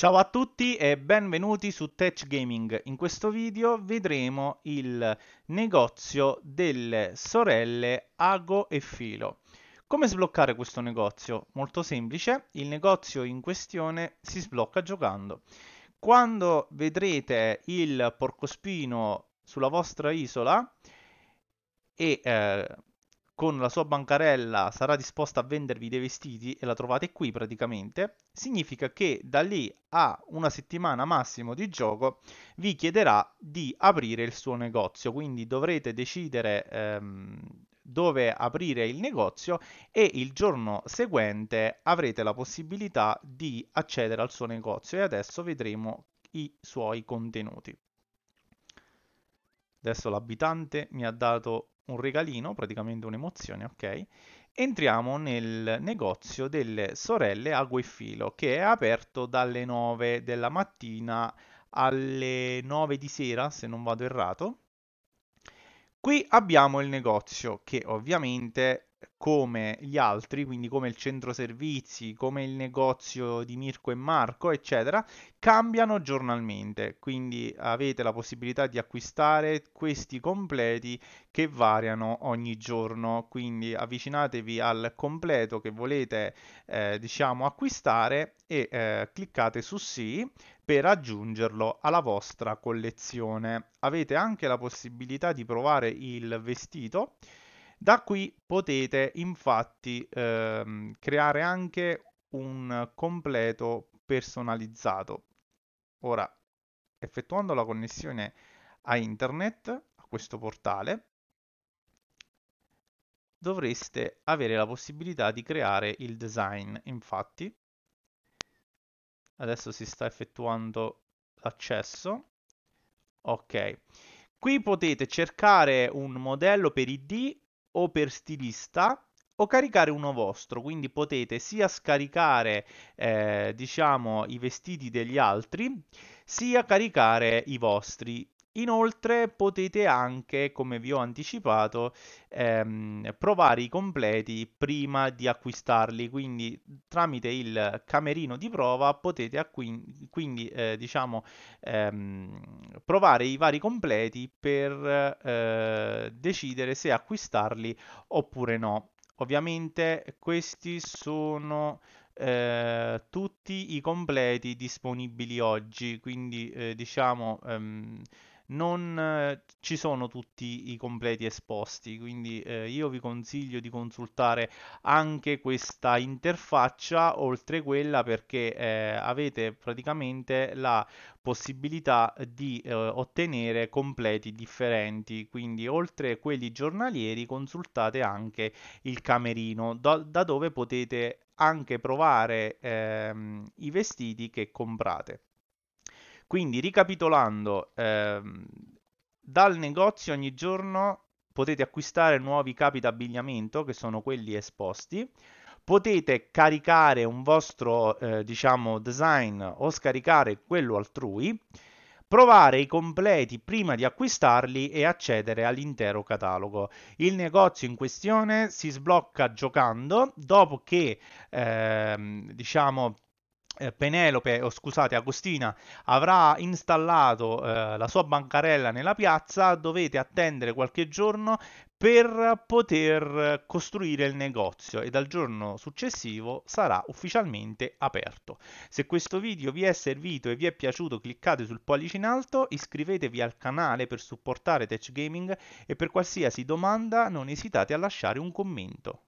Ciao a tutti e benvenuti su Tech Gaming. In questo video vedremo il negozio delle sorelle Ago e Filo. Come sbloccare questo negozio? Molto semplice, il negozio in questione si sblocca giocando. Quando vedrete il porcospino sulla vostra isola e eh, con la sua bancarella sarà disposta a vendervi dei vestiti e la trovate qui praticamente, significa che da lì a una settimana massimo di gioco vi chiederà di aprire il suo negozio, quindi dovrete decidere ehm, dove aprire il negozio e il giorno seguente avrete la possibilità di accedere al suo negozio e adesso vedremo i suoi contenuti. Adesso l'abitante mi ha dato un regalino, praticamente un'emozione, ok? Entriamo nel negozio delle sorelle Ague e Filo, che è aperto dalle 9 della mattina alle 9 di sera, se non vado errato. Qui abbiamo il negozio che ovviamente come gli altri, quindi come il centro servizi, come il negozio di Mirko e Marco, eccetera, cambiano giornalmente. Quindi avete la possibilità di acquistare questi completi che variano ogni giorno. Quindi avvicinatevi al completo che volete, eh, diciamo, acquistare e eh, cliccate su sì per aggiungerlo alla vostra collezione. Avete anche la possibilità di provare il vestito da qui potete infatti ehm, creare anche un completo personalizzato. Ora, effettuando la connessione a internet, a questo portale, dovreste avere la possibilità di creare il design. Infatti, adesso si sta effettuando l'accesso. Ok. Qui potete cercare un modello per ID o per stilista o caricare uno vostro, quindi potete sia scaricare eh, diciamo i vestiti degli altri sia caricare i vostri Inoltre potete anche, come vi ho anticipato, ehm, provare i completi prima di acquistarli, quindi tramite il camerino di prova potete acqui- quindi eh, diciamo ehm, provare i vari completi per eh, decidere se acquistarli oppure no. Ovviamente questi sono eh, tutti i completi disponibili oggi, quindi eh, diciamo ehm, non eh, ci sono tutti i completi esposti, quindi eh, io vi consiglio di consultare anche questa interfaccia oltre quella perché eh, avete praticamente la possibilità di eh, ottenere completi differenti, quindi oltre quelli giornalieri consultate anche il camerino, da, da dove potete anche provare ehm, i vestiti che comprate. Quindi ricapitolando, ehm, dal negozio ogni giorno potete acquistare nuovi capi d'abbigliamento che sono quelli esposti. Potete caricare un vostro eh, diciamo design o scaricare quello altrui, provare i completi prima di acquistarli e accedere all'intero catalogo. Il negozio in questione si sblocca giocando dopo che ehm, diciamo eh, Penelope, o scusate, Agostina avrà installato eh, la sua bancarella nella piazza, dovete attendere qualche giorno per poter costruire il negozio e dal giorno successivo sarà ufficialmente aperto. Se questo video vi è servito e vi è piaciuto cliccate sul pollice in alto, iscrivetevi al canale per supportare Tech Gaming e per qualsiasi domanda non esitate a lasciare un commento.